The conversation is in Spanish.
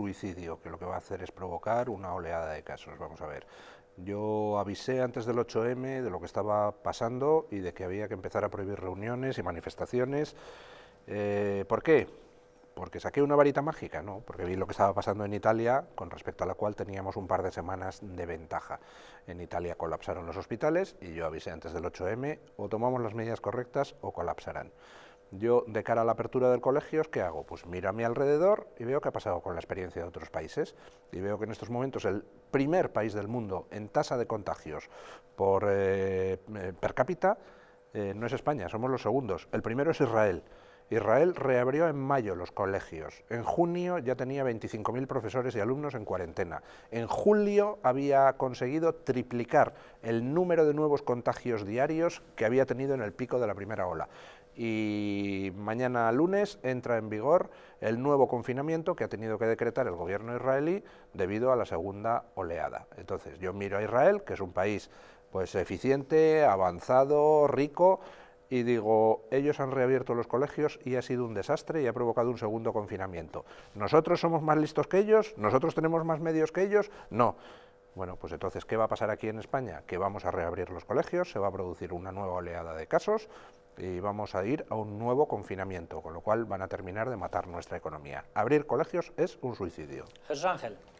suicidio, que lo que va a hacer es provocar una oleada de casos. Vamos a ver. Yo avisé antes del 8M de lo que estaba pasando y de que había que empezar a prohibir reuniones y manifestaciones. Eh, ¿Por qué? porque saqué una varita mágica, no, porque vi lo que estaba pasando en Italia, con respecto a la cual teníamos un par de semanas de ventaja. En Italia colapsaron los hospitales y yo avisé antes del 8M, o tomamos las medidas correctas o colapsarán. Yo, de cara a la apertura del colegio, ¿qué hago? Pues miro a mi alrededor y veo qué ha pasado con la experiencia de otros países. Y veo que en estos momentos el primer país del mundo en tasa de contagios por, eh, eh, per cápita eh, no es España, somos los segundos. El primero es Israel. Israel reabrió en mayo los colegios, en junio ya tenía 25.000 profesores y alumnos en cuarentena, en julio había conseguido triplicar el número de nuevos contagios diarios que había tenido en el pico de la primera ola y mañana lunes entra en vigor el nuevo confinamiento que ha tenido que decretar el gobierno israelí debido a la segunda oleada. Entonces yo miro a Israel, que es un país pues eficiente, avanzado, rico, y digo, ellos han reabierto los colegios y ha sido un desastre y ha provocado un segundo confinamiento. ¿Nosotros somos más listos que ellos? ¿Nosotros tenemos más medios que ellos? No. Bueno, pues entonces, ¿qué va a pasar aquí en España? Que vamos a reabrir los colegios, se va a producir una nueva oleada de casos y vamos a ir a un nuevo confinamiento, con lo cual van a terminar de matar nuestra economía. Abrir colegios es un suicidio. Jesús Ángel.